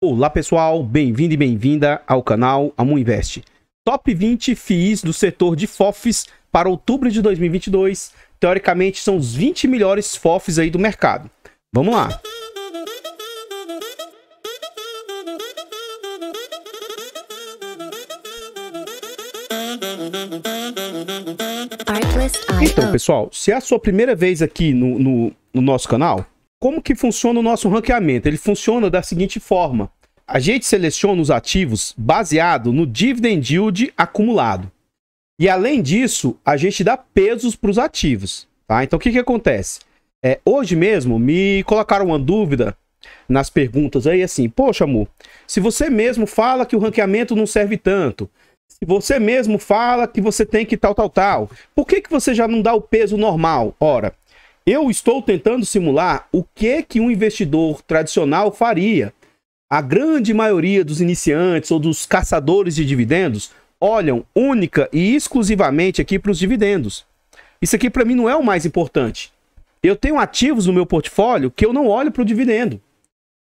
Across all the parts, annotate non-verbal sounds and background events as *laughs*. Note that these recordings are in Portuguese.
Olá pessoal, bem-vindo e bem-vinda ao canal Amo Invest. Top 20 FIIs do setor de FOFs para outubro de 2022. Teoricamente são os 20 melhores FOFs aí do mercado. Vamos lá. Então pessoal, se é a sua primeira vez aqui no, no, no nosso canal, como que funciona o nosso ranqueamento? Ele funciona da seguinte forma. A gente seleciona os ativos baseado no dividend yield acumulado. E além disso, a gente dá pesos para os ativos. Tá? Então o que, que acontece? É, hoje mesmo me colocaram uma dúvida nas perguntas aí assim, poxa amor, se você mesmo fala que o ranqueamento não serve tanto, se você mesmo fala que você tem que tal, tal, tal, por que, que você já não dá o peso normal? Ora, eu estou tentando simular o que que um investidor tradicional faria. A grande maioria dos iniciantes ou dos caçadores de dividendos olham única e exclusivamente aqui para os dividendos. Isso aqui para mim não é o mais importante. Eu tenho ativos no meu portfólio que eu não olho para o dividendo.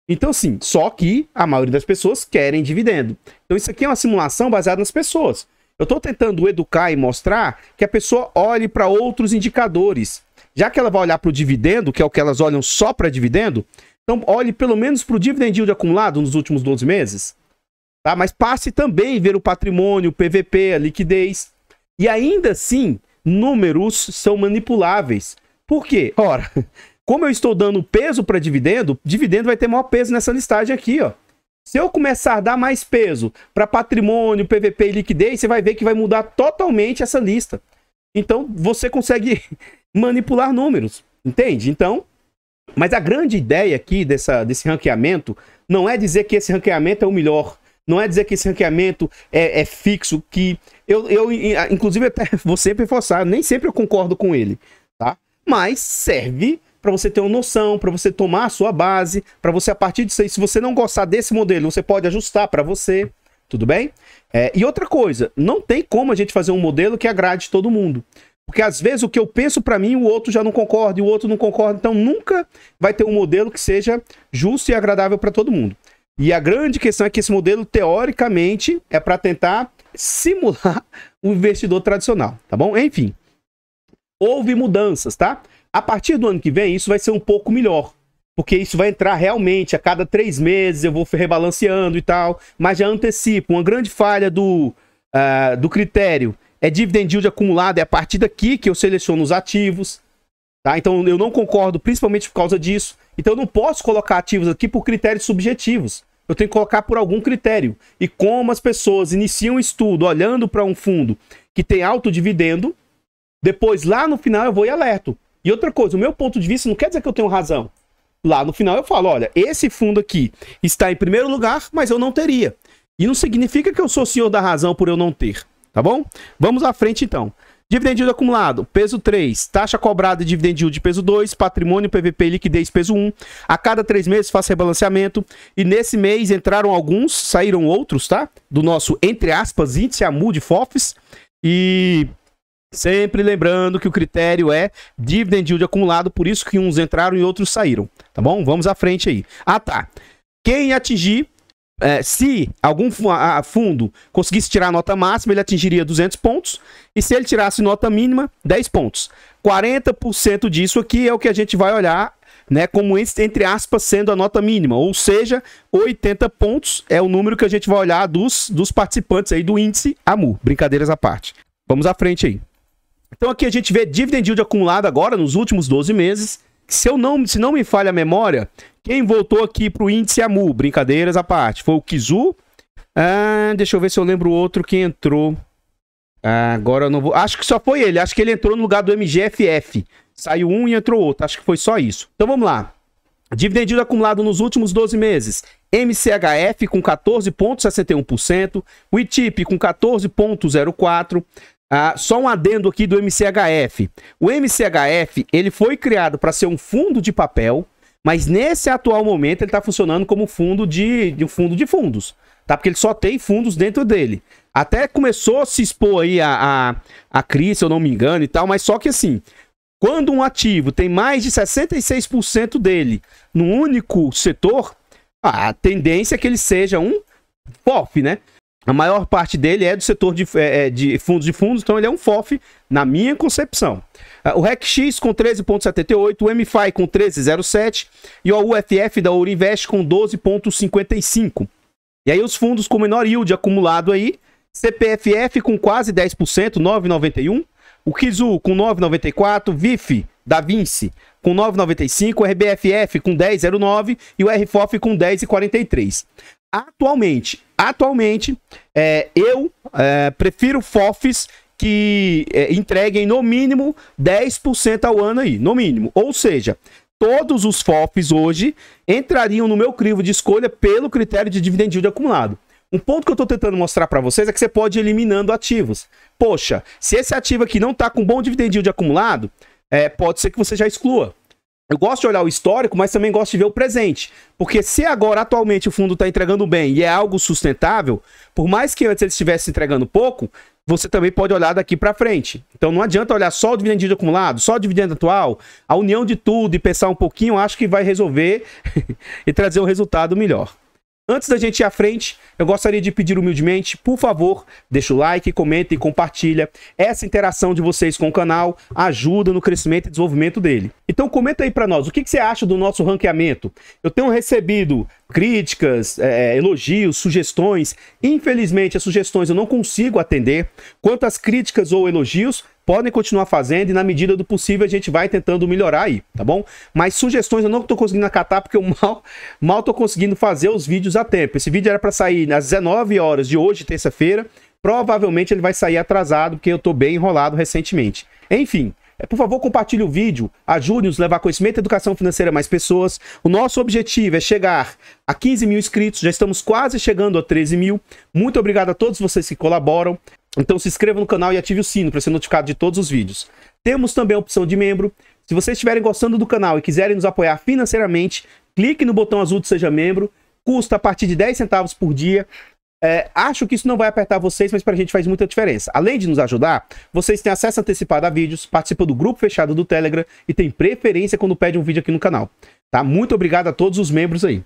Então, sim, só que a maioria das pessoas querem dividendo. Então, isso aqui é uma simulação baseada nas pessoas. Eu estou tentando educar e mostrar que a pessoa olhe para outros indicadores já que ela vai olhar para o dividendo, que é o que elas olham só para dividendo, então olhe pelo menos para o dividend yield acumulado nos últimos 12 meses. Tá? Mas passe também ver o patrimônio, o PVP, a liquidez. E ainda assim, números são manipuláveis. Por quê? Ora, *laughs* como eu estou dando peso para dividendo, dividendo vai ter maior peso nessa listagem aqui, ó. Se eu começar a dar mais peso para patrimônio, PVP e liquidez, você vai ver que vai mudar totalmente essa lista. Então você consegue *laughs* manipular números, entende? Então, mas a grande ideia aqui dessa, desse ranqueamento não é dizer que esse ranqueamento é o melhor, não é dizer que esse ranqueamento é, é fixo, que eu, eu, inclusive, até *laughs* vou sempre forçar, nem sempre eu concordo com ele, tá? Mas serve para você ter uma noção, para você tomar a sua base, para você, a partir disso aí, se você não gostar desse modelo, você pode ajustar para você, tudo bem? É, e outra coisa, não tem como a gente fazer um modelo que agrade todo mundo. Porque às vezes o que eu penso para mim, o outro já não concorda e o outro não concorda. Então nunca vai ter um modelo que seja justo e agradável para todo mundo. E a grande questão é que esse modelo, teoricamente, é para tentar simular *laughs* o investidor tradicional, tá bom? Enfim, houve mudanças, tá? A partir do ano que vem, isso vai ser um pouco melhor. Porque isso vai entrar realmente a cada três meses, eu vou rebalanceando e tal. Mas já antecipo, uma grande falha do, uh, do critério é dividend yield acumulado, é a partir daqui que eu seleciono os ativos. Tá? Então eu não concordo, principalmente por causa disso. Então eu não posso colocar ativos aqui por critérios subjetivos. Eu tenho que colocar por algum critério. E como as pessoas iniciam o estudo olhando para um fundo que tem alto dividendo, depois lá no final eu vou e alerto. E outra coisa, o meu ponto de vista não quer dizer que eu tenho razão. Lá no final eu falo, olha, esse fundo aqui está em primeiro lugar, mas eu não teria. E não significa que eu sou senhor da razão por eu não ter, tá bom? Vamos à frente então. Dividend acumulado, peso 3, taxa cobrada de dividend de peso 2, patrimônio PVP liquidez peso 1. A cada 3 meses faço rebalanceamento e nesse mês entraram alguns, saíram outros, tá? Do nosso, entre aspas, índice AMU de FOFs e Sempre lembrando que o critério é dividend yield acumulado, por isso que uns entraram e outros saíram, tá bom? Vamos à frente aí. Ah, tá. Quem atingir, é, se algum fundo conseguisse tirar a nota máxima, ele atingiria 200 pontos, e se ele tirasse nota mínima, 10 pontos. 40% disso aqui é o que a gente vai olhar né, como entre aspas sendo a nota mínima, ou seja, 80 pontos é o número que a gente vai olhar dos, dos participantes aí do índice AMU. Brincadeiras à parte. Vamos à frente aí. Então aqui a gente vê dividend yield acumulado agora nos últimos 12 meses. Se, eu não, se não me falha a memória, quem voltou aqui para o índice é AMU, brincadeiras à parte, foi o Kizu. Ah, deixa eu ver se eu lembro outro que entrou. Ah, agora eu não vou... Acho que só foi ele. Acho que ele entrou no lugar do MGFF. Saiu um e entrou outro. Acho que foi só isso. Então vamos lá. Dividend acumulado nos últimos 12 meses. MCHF com 14,61%, WITIP com 14,04%, ah, só um adendo aqui do MCHF. O MCHF ele foi criado para ser um fundo de papel, mas nesse atual momento ele está funcionando como fundo de, de fundo de fundos, tá? Porque ele só tem fundos dentro dele. Até começou a se expor aí a, a, a crise, se eu não me engano e tal, mas só que assim, quando um ativo tem mais de 66% dele num único setor, a tendência é que ele seja um POF, né? A maior parte dele é do setor de, é, é de fundos de fundos, então ele é um FOF, na minha concepção. Ah, o RECX com 13,78, o MFI com 13,07 e o UFF da Invest com 12,55. E aí os fundos com menor yield acumulado aí, CPFF com quase 10%, 9,91. O Kizu com 9,94, VIF da Vinci com 9,95, o RBFF com 10,09 e o RFOF com 10,43. Atualmente, atualmente, é, eu é, prefiro FOFs que é, entreguem no mínimo 10% ao ano aí, no mínimo. Ou seja, todos os FOFs hoje entrariam no meu crivo de escolha pelo critério de dividend yield acumulado. Um ponto que eu estou tentando mostrar para vocês é que você pode ir eliminando ativos. Poxa, se esse ativo aqui não está com bom dividend yield acumulado, é, pode ser que você já exclua eu gosto de olhar o histórico, mas também gosto de ver o presente. Porque se agora, atualmente, o fundo está entregando bem e é algo sustentável, por mais que antes ele estivesse entregando pouco, você também pode olhar daqui para frente. Então não adianta olhar só o dividendo acumulado, só o dividendo atual, a união de tudo e pensar um pouquinho, acho que vai resolver *laughs* e trazer um resultado melhor. Antes da gente ir à frente, eu gostaria de pedir humildemente, por favor, deixa o like, comenta e compartilha. Essa interação de vocês com o canal ajuda no crescimento e desenvolvimento dele. Então comenta aí para nós, o que, que, você acha do nosso ranqueamento? Eu tenho recebido críticas, é, é, elogios, sugestões. Infelizmente, as sugestões eu não consigo atender. Quanto às críticas ou elogios, podem continuar fazendo e na medida do possível a gente vai tentando melhorar aí, tá bom? Mas sugestões eu não tô conseguindo acatar porque eu *laughs* mal, mal tô conseguindo fazer os vídeos a tempo. Esse vídeo era para sair às 19 horas de hoje, terça-feira. Provavelmente ele vai sair atrasado porque eu tô bem enrolado recentemente. Enfim, é, por favor, compartilhe o vídeo, ajude-nos a levar conhecimento e educação financeira a mais pessoas. O nosso objetivo é chegar a 15 mil inscritos, já estamos quase chegando a 13 mil. Muito obrigado a todos vocês que colaboram. Então se inscreva no canal e ative o sino para ser notificado de todos os vídeos. Temos também a opção de membro. Se vocês estiverem gostando do canal e quiserem nos apoiar financeiramente, clique no botão azul de Seja Membro. Custa a partir de 10 centavos por dia. É, acho que isso não vai apertar vocês, mas para a gente faz muita diferença. Além de nos ajudar, vocês têm acesso antecipado a vídeos, participam do grupo fechado do Telegram e têm preferência quando pede um vídeo aqui no canal. Tá? Muito obrigado a todos os membros aí.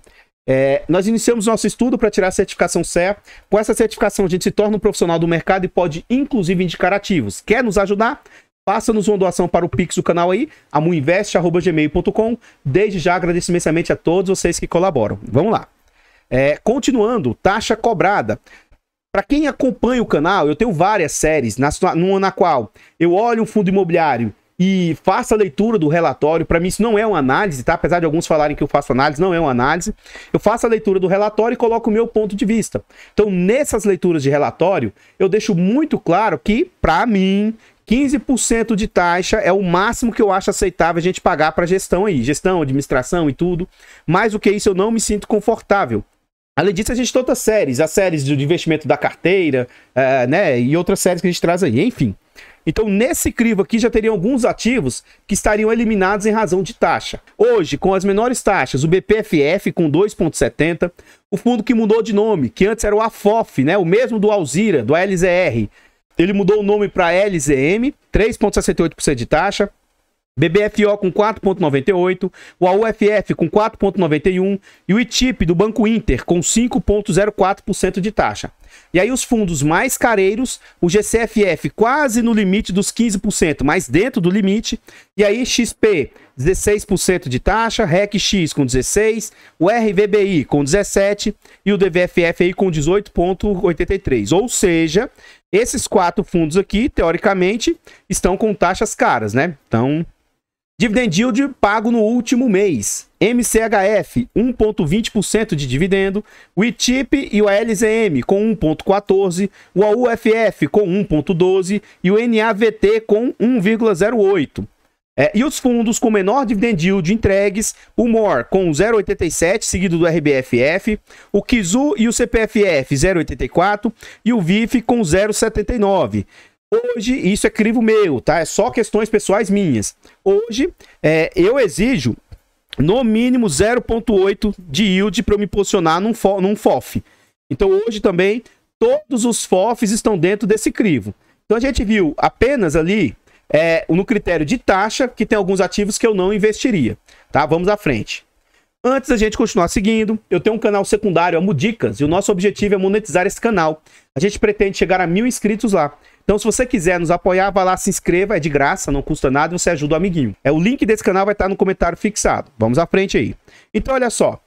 É, nós iniciamos nosso estudo para tirar a certificação CE. Com essa certificação, a gente se torna um profissional do mercado e pode, inclusive, indicar ativos. Quer nos ajudar? Faça-nos uma doação para o Pix do canal aí, amuinvest.gmail.com. Desde já agradeço imensamente a todos vocês que colaboram. Vamos lá. É, continuando, taxa cobrada. Para quem acompanha o canal, eu tenho várias séries, numa na qual eu olho um fundo imobiliário e faça a leitura do relatório. Para mim, isso não é uma análise, tá? Apesar de alguns falarem que eu faço análise, não é uma análise. Eu faço a leitura do relatório e coloco o meu ponto de vista. Então, nessas leituras de relatório, eu deixo muito claro que, para mim, 15% de taxa é o máximo que eu acho aceitável a gente pagar para gestão aí, gestão, administração e tudo. Mais do que isso, eu não me sinto confortável. Além disso, a gente tem outras séries, as séries de investimento da carteira, uh, né, e outras séries que a gente traz aí, enfim. Então, nesse crivo aqui já teriam alguns ativos que estariam eliminados em razão de taxa. Hoje, com as menores taxas, o BPFF com 2,70, o fundo que mudou de nome, que antes era o AFOF, né? o mesmo do Alzira, do ALZR, ele mudou o nome para LZM, 3,68% de taxa. BBFO com 4,98, o AUFF com 4,91 e o ITIP do Banco Inter com 5,04% de taxa. E aí os fundos mais careiros, o GCFF quase no limite dos 15%, mas dentro do limite, e aí XP 16% de taxa, RECX com 16, o RVBI com 17 e o DVFF aí com 18.83. Ou seja, esses quatro fundos aqui, teoricamente, estão com taxas caras, né? Então, Dividend yield pago no último mês. MCHF, 1,20% de dividendo. O ITIP e o ALZM com 1,14%. O AUFF com 1,12%. E o NAVT com 1,08%. É, e os fundos com menor dividend yield entregues, o MOR com 0,87, seguido do RBFF, o KIZU e o CPFF 0,84 e o VIF com 0,79. Hoje, isso é crivo meu, tá? É só questões pessoais minhas. Hoje, é, eu exijo no mínimo 0,8 de yield para eu me posicionar num, fo num FOF. Então, hoje também, todos os FOFs estão dentro desse crivo. Então, a gente viu apenas ali é, no critério de taxa que tem alguns ativos que eu não investiria. Tá? Vamos à frente. Antes da gente continuar seguindo, eu tenho um canal secundário, Amo Dicas, e o nosso objetivo é monetizar esse canal. A gente pretende chegar a mil inscritos lá. Então, se você quiser nos apoiar, vá lá, se inscreva, é de graça, não custa nada e você ajuda o amiguinho. É, o link desse canal vai estar no comentário fixado. Vamos à frente aí. Então, olha só.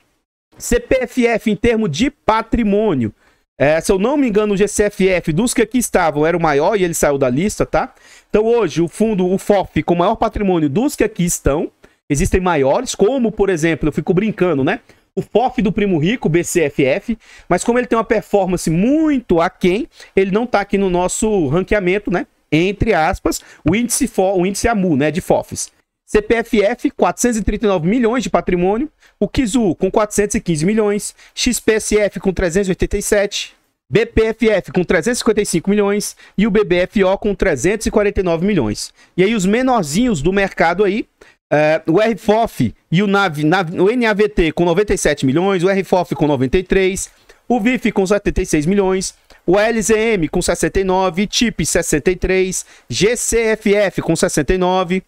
CPFF em termos de patrimônio. É, se eu não me engano, o GCFF dos que aqui estavam era o maior e ele saiu da lista, tá? Então hoje o fundo, o FOF, com o maior patrimônio dos que aqui estão, Existem maiores, como, por exemplo, eu fico brincando, né? O FOF do Primo Rico, BCFF, mas como ele tem uma performance muito aquém, ele não está aqui no nosso ranqueamento, né? Entre aspas, o índice, FO, o índice AMU, né? De FOFs. CPFF, 439 milhões de patrimônio. O Kizu, com 415 milhões. XPSF, com 387. BPFF com 355 milhões e o BBFO com 349 milhões. E aí os menorzinhos do mercado aí Uh, o RFOF e o, NAV, NAV, o NAVT com 97 milhões, o RFOF com 93, o VIF com 76 milhões, o LZM com 69, TIP 63, GCFF com 69,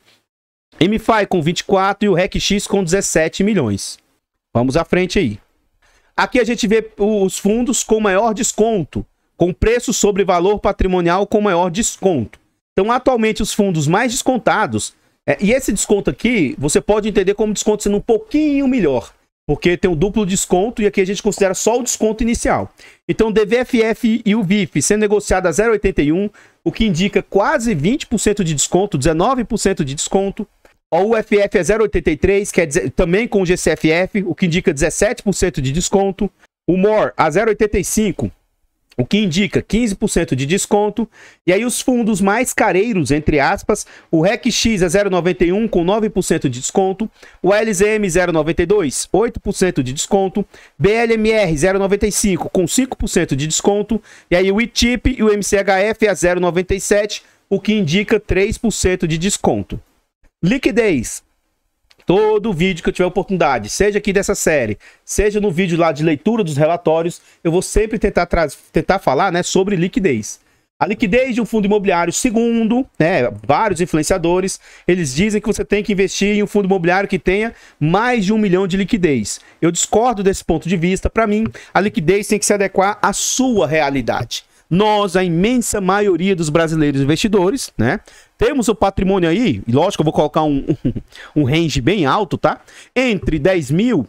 MFI com 24 e o RECX com 17 milhões. Vamos à frente aí. Aqui a gente vê os fundos com maior desconto, com preço sobre valor patrimonial com maior desconto. Então, atualmente, os fundos mais descontados é, e esse desconto aqui, você pode entender como desconto sendo um pouquinho melhor, porque tem um duplo desconto e aqui a gente considera só o desconto inicial. Então, o DVFF e o VIF sendo negociado a 0,81, o que indica quase 20% de desconto, 19% é de desconto. O UFF é 0,83, que é também com o GCFF, o que indica 17% de desconto. O MOR a 0,85, o que indica 15% de desconto. E aí os fundos mais careiros, entre aspas, o RECX é 0,91 com 9% de desconto, o LZM 0,92, 8% de desconto, BLMR 0,95 com 5% de desconto, e aí o ITIP e o MCHF é 0,97, o que indica 3% de desconto. Liquidez Todo vídeo que eu tiver oportunidade, seja aqui dessa série, seja no vídeo lá de leitura dos relatórios, eu vou sempre tentar, tentar falar né, sobre liquidez. A liquidez de um fundo imobiliário, segundo né, vários influenciadores, eles dizem que você tem que investir em um fundo imobiliário que tenha mais de um milhão de liquidez. Eu discordo desse ponto de vista. Para mim, a liquidez tem que se adequar à sua realidade nós, a imensa maioria dos brasileiros investidores, né? Temos o patrimônio aí, e lógico, eu vou colocar um, *laughs* um, range bem alto, tá? Entre 10 mil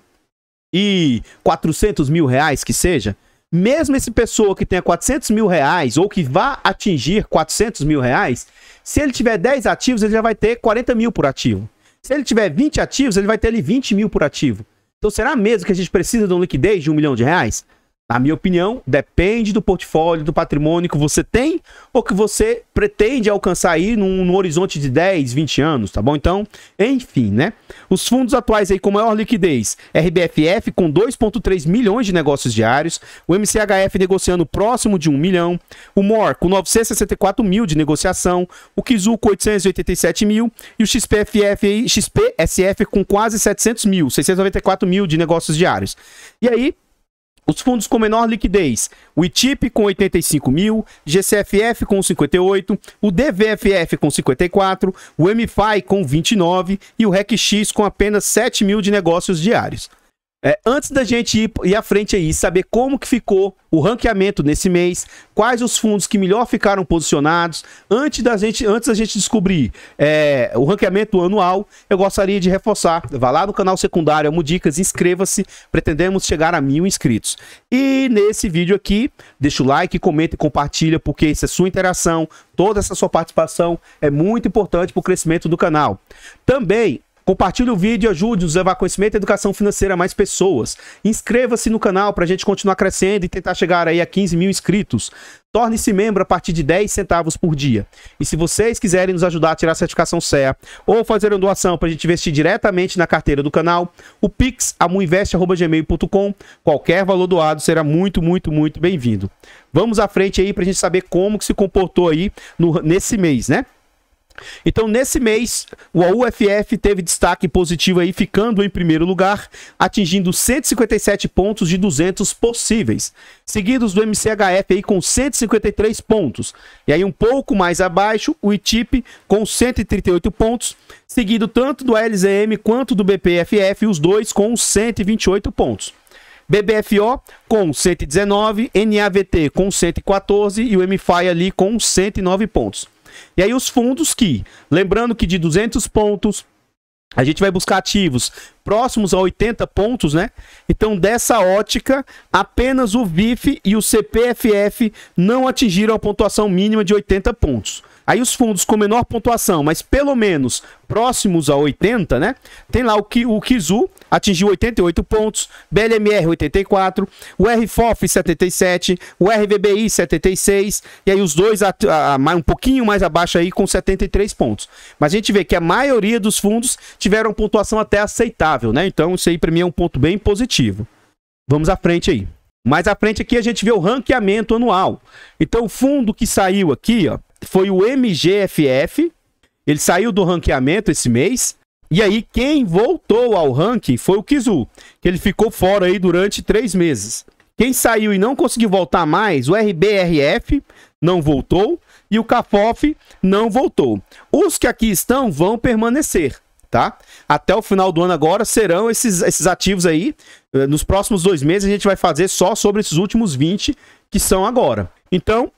e 400 mil reais que seja, mesmo essa pessoa que tenha 400 mil reais ou que vá atingir 400 mil reais, se ele tiver 10 ativos, ele já vai ter 40 mil por ativo. Se ele tiver 20 ativos, ele vai ter ali 20 mil por ativo. Então será mesmo que a gente precisa de uma liquidez de um milhão de reais? Na minha opinião, depende do portfólio, do patrimônio que você tem ou que você pretende alcançar aí num, num, horizonte de 10, 20 anos, tá bom? Então, enfim, né? Os fundos atuais aí com maior liquidez, RBFF com 2,3 milhões de negócios diários, o MCHF negociando próximo de 1 milhão, o MOR com 964 mil de negociação, o Kizu com 887 mil e o XPFF, XPSF com quase 700 mil, 694 mil de negócios diários. E aí, os fundos com menor liquidez, o ITIP com 85 mil, GCFF com 58, o DVFF com 54, o MFI com 29 e o RECX com apenas 7 mil de negócios diários. É, antes da gente ir, ir à frente aí, saber como que ficou o ranqueamento nesse mês, quais os fundos que melhor ficaram posicionados, antes da gente, antes da gente descobrir é, o ranqueamento anual, eu gostaria de reforçar, vá lá no canal secundário Amo Dicas, inscreva-se, pretendemos chegar a mil inscritos. E nesse vídeo aqui, deixa o like, comenta e compartilha, porque isso é sua interação, toda essa sua participação é muito importante para o crescimento do canal. Também, Compartilhe o vídeo e ajude-nos a levar conhecimento e educação financeira a mais pessoas. Inscreva-se no canal para a gente continuar crescendo e tentar chegar aí a 15 mil inscritos. Torne-se membro a partir de 10 centavos por dia. E se vocês quiserem nos ajudar a tirar a certificação CEA ou fazer uma doação para a gente investir diretamente na carteira do canal, o Pix amuinvest.gmail.com. Qualquer valor doado será muito, muito, muito bem-vindo. Vamos à frente aí para a gente saber como que se comportou aí no, nesse mês, né? Então, nesse mês, o UFF teve destaque positivo aí, ficando em primeiro lugar, atingindo 157 pontos de 200 possíveis, seguidos do MCHF aí com 153 pontos. E aí um pouco mais abaixo, o ITIP com 138 pontos, seguido tanto do LZM quanto do BPFF, os dois com 128 pontos. BBFO com 119, NAVT com 114 e o MFI ali com 109 pontos. E aí os fundos que, lembrando que de 200 pontos, a gente vai buscar ativos próximos a 80 pontos, né? Então, dessa ótica, apenas o VIF e o CPFF não atingiram a pontuação mínima de 80 pontos. Aí os fundos com menor pontuação, mas pelo menos próximos a 80, né? Tem lá o, o Kizu, atingiu 88 pontos, BLMR 84, o RFOF 77, o RVBI 76 e aí os dois a, a, a, um pouquinho mais abaixo aí com 73 pontos. Mas a gente vê que a maioria dos fundos tiveram pontuação até aceitável, né? Então isso aí para mim é um ponto bem positivo. Vamos à frente aí. Mais à frente aqui a gente vê o ranqueamento anual. Então o fundo que saiu aqui, ó, foi o MGFF. Ele saiu do ranqueamento esse mês. E aí, quem voltou ao ranking foi o Kizu, que ele ficou fora aí durante três meses. Quem saiu e não conseguiu voltar mais, o RBRF não voltou e o Cafof não voltou. Os que aqui estão vão permanecer, tá? Até o final do ano agora serão esses, esses ativos aí. Eh, nos próximos dois meses a gente vai fazer só sobre esses últimos 20 que são agora. Então,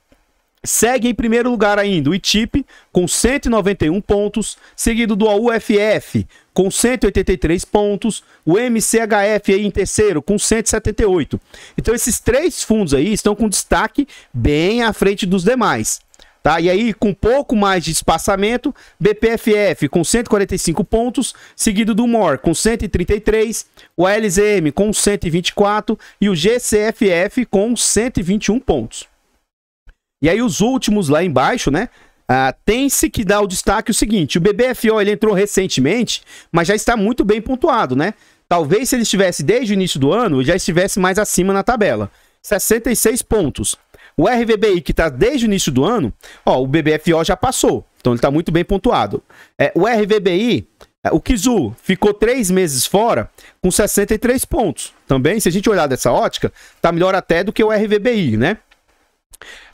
Segue em primeiro lugar ainda o ITIP, com 191 pontos, seguido do AUFF, com 183 pontos, o MCHF aí em terceiro, com 178. Então, esses três fundos aí estão com destaque bem à frente dos demais. Tá? E aí, com pouco mais de espaçamento, BPFF com 145 pontos, seguido do MOR com 133, o ALZM com 124 e o GCFF com 121 pontos. E aí os últimos lá embaixo, né? Ah, Tem-se que dar o destaque o seguinte: o BBFO ele entrou recentemente, mas já está muito bem pontuado, né? Talvez se ele estivesse desde o início do ano, já estivesse mais acima na tabela. 66 pontos. O RVBI, que está desde o início do ano, ó, o BBFO já passou. Então ele está muito bem pontuado. É, o RVBI, é, o Kizu, ficou três meses fora com 63 pontos. Também, se a gente olhar dessa ótica, está melhor até do que o RVBI, né?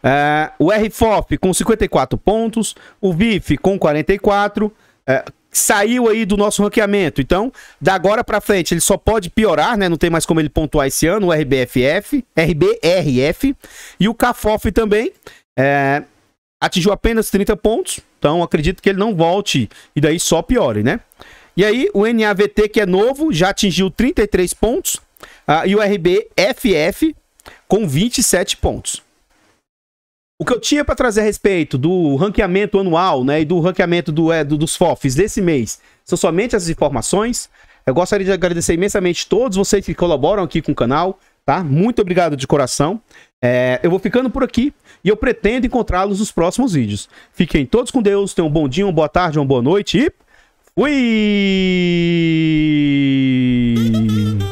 É, o RFOF com 54 pontos, o VIF com 44, uh, é, saiu aí do nosso ranqueamento. Então, da agora para frente, ele só pode piorar, né? Não tem mais como ele pontuar esse ano, o RBFF, RBRF e o CAFOF também. É, atingiu apenas 30 pontos, então acredito que ele não volte e daí só piore, né? E aí, o NAVT, que é novo, já atingiu 33 pontos, uh, e o RBFF com 27 pontos. O que eu tinha para trazer a respeito do ranqueamento anual, né, e do ranqueamento do, é, do, dos FOFs desse mês, são somente essas informações. Eu gostaria de agradecer imensamente todos vocês que colaboram aqui com o canal, tá? Muito obrigado de coração. É, eu vou ficando por aqui e eu pretendo encontrá-los nos próximos vídeos. Fiquem todos com Deus, tenham um bom dia, uma boa tarde, uma boa noite e fui!